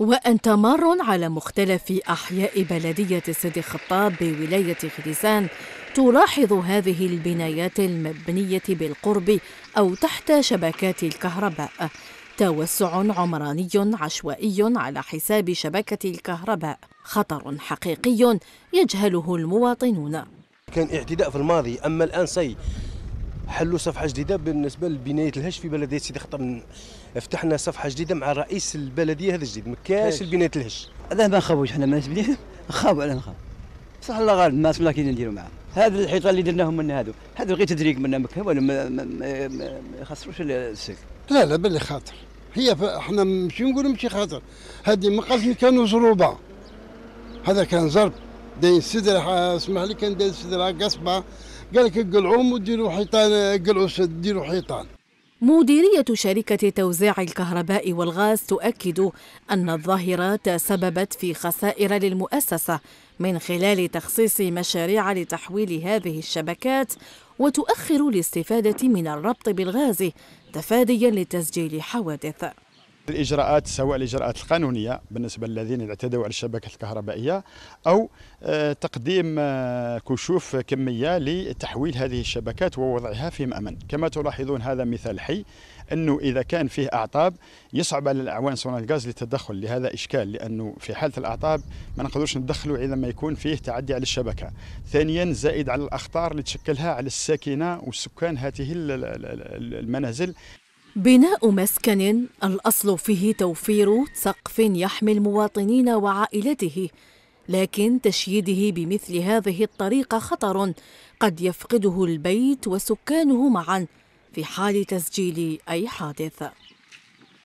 وأنت مار على مختلف أحياء بلدية السيد خطاب بولاية خليسان تلاحظ هذه البنايات المبنية بالقرب أو تحت شبكات الكهرباء توسع عمراني عشوائي على حساب شبكة الكهرباء خطر حقيقي يجهله المواطنون كان اعتداء في الماضي أما الآن سيء حلوا صفحه جديده بالنسبه لبنايه الهش في بلديه سيدي خطر فتحنا صفحه جديده مع رئيس البلديه هذا الجديد ما كاش بنايه الهش هذا ما نخافوش حنا ما نسبيه نخافوا على نخاف بصح الله غالب ما سمعنا كي نديروا معاه هذا الحيطه اللي درناهم من هذو هذا غير تدريج منا مكه ولا ما, ما, ما, ما يخسروش السلك لا لا باللي خاطر هي احنا مش نقولوا ماشي خاطر هذه مقاس كانوا زروبه هذا كان زرب دين سدر اسمح لي كان دين سدر قصبة قال لك قلعوهم وديروا حيطان قلعوا ديروا حيطان مديرية شركة توزيع الكهرباء والغاز تؤكد أن الظاهرة تسببت في خسائر للمؤسسة من خلال تخصيص مشاريع لتحويل هذه الشبكات وتؤخر الاستفادة من الربط بالغاز تفاديا لتسجيل حوادث الاجراءات سواء الاجراءات القانونيه بالنسبه للذين اعتدوا على الشبكه الكهربائيه او آه، تقديم آه، كشوف كميه لتحويل هذه الشبكات ووضعها في مامن كما تلاحظون هذا مثال حي انه اذا كان فيه اعطاب يصعب على الاعوان صون الغاز للتدخل لهذا اشكال لانه في حاله الاعطاب ما نقدرش ندخلوا اذا ما يكون فيه تعدي على الشبكه ثانيا زائد على الاخطار اللي تشكلها على الساكنه وسكان هذه المنازل بناء مسكن الأصل فيه توفير سقف يحمي المواطنين وعائلته لكن تشييده بمثل هذه الطريقة خطر قد يفقده البيت وسكانه معا في حال تسجيل أي حادث